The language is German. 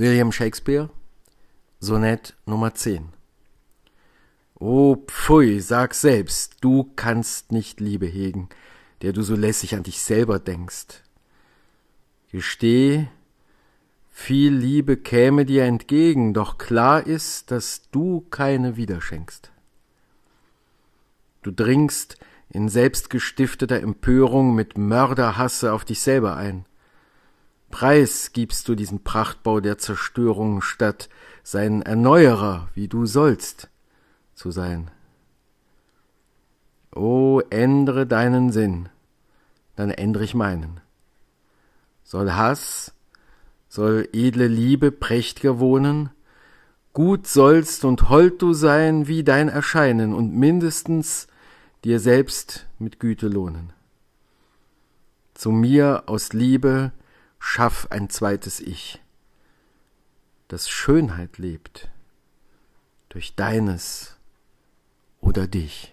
William Shakespeare, Sonett Nummer 10. O pfui, sag selbst, du kannst nicht Liebe hegen, der du so lässig an dich selber denkst. Gesteh, viel Liebe käme dir entgegen, doch klar ist, dass du keine widerschenkst. Du dringst in selbstgestifteter Empörung mit Mörderhasse auf dich selber ein, Preis gibst du diesen Prachtbau der Zerstörung, statt sein Erneuerer, wie du sollst, zu sein. O ändere deinen Sinn, dann ändere ich meinen. Soll Hass, soll edle Liebe prächtiger wohnen, gut sollst und hold du sein wie dein Erscheinen und mindestens dir selbst mit Güte lohnen. Zu mir aus Liebe, schaff ein zweites Ich, das Schönheit lebt durch deines oder dich.